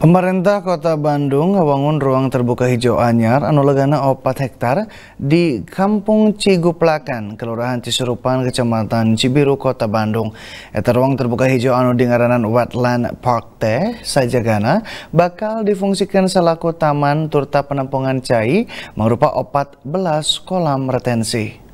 Pemerintah Kota Bandung ngewangun ruang terbuka hijau anyar anu legana 4 hektar di Kampung Ciguplakan, Kelurahan Cisurupan, Kecamatan Cibiru, Kota Bandung. Eta ruang terbuka hijau anu dingaranan Wetland Park teh sajagana bakal difungsikan selaku taman turta penampungan cai mengrupa 14 kolam retensi.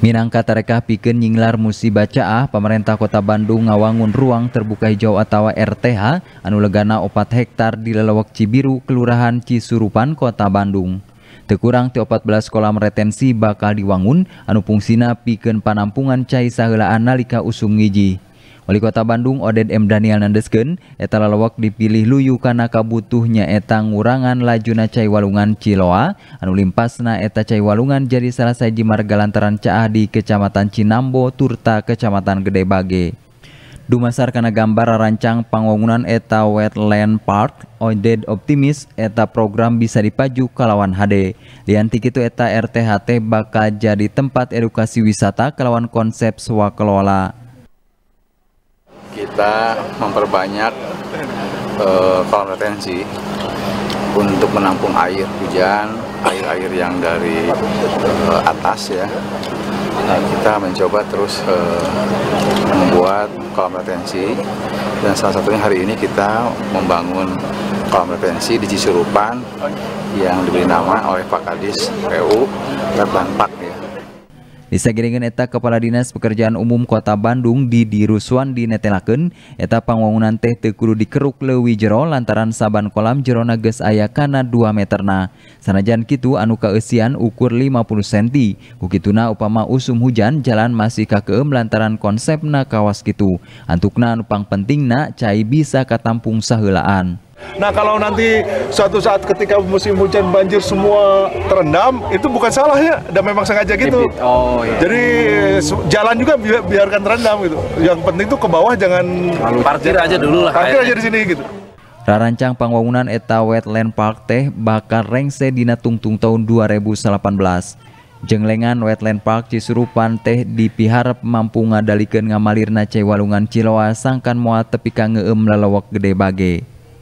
Minangka tarekah piken nyinglar musibah caah, pemerintah Kota Bandung ngawangun ruang terbuka hijau atau RTH anu legana 4 hektar di lelewek Cibiru, Kelurahan Cisurupan, Kota Bandung. Tekurang ti 14 kolam retensi bakal diwangun anu fungsina piken panampungan cai saheula nalika usung ngiji. Wali Kota Bandung Oded M Daniel Nandesken eta lalawak dipilih luyu karena kabutuhnya eta ngurangan lajuna cai walungan Ciloa anu limpasna eta cai walungan jadi salah saji marga lantaran caah di Kecamatan Cinambo Turta Kecamatan Gede Bage. Dumasar karena gambar rancang pangwangunan eta Wetland Park, Oded optimis eta program bisa dipaju kalawan HD. Liantik itu eta RTHT bakal jadi tempat edukasi wisata kalawan konsep swakelola kita memperbanyak uh, eh, kolam retensi untuk menampung air hujan, air-air yang dari uh, atas ya. Nah, kita mencoba terus uh, membuat kolam retensi dan salah satunya hari ini kita membangun kolam retensi di Cisurupan yang diberi nama oleh Pak Kadis PU Red Pak ya disagiringan eta Kepala Dinas Pekerjaan Umum Kota Bandung di Diruswan Netelaken, eta pangwangunan teh tekuru dikeruk lewi jero lantaran saban kolam jerona ges aya kana 2 meterna sanajan Kitu anu keesian ukur 50 cm kukituna upama usum hujan jalan masih kakeem lantaran konsepna kawas Kitu antukna anu penting pentingna cai bisa katampung sahelaan Nah kalau nanti suatu saat ketika musim hujan banjir semua terendam, itu bukan salah ya, dan memang sengaja gitu. Oh, iya. Jadi hmm. jalan juga bi biarkan terendam gitu. Yang penting tuh ke bawah jangan Lalu parkir aja dulu lah. Parkir aja di sini gitu. rancang pembangunan eta wetland park teh bakal rengse dina tungtung tahun 2018. Jenglengan Wetland Park Cisurupan teh piharap mampu ngadalikan ngamalirna cewalungan Ciloa sangkan muat tepi kangeem lalawak gede bage.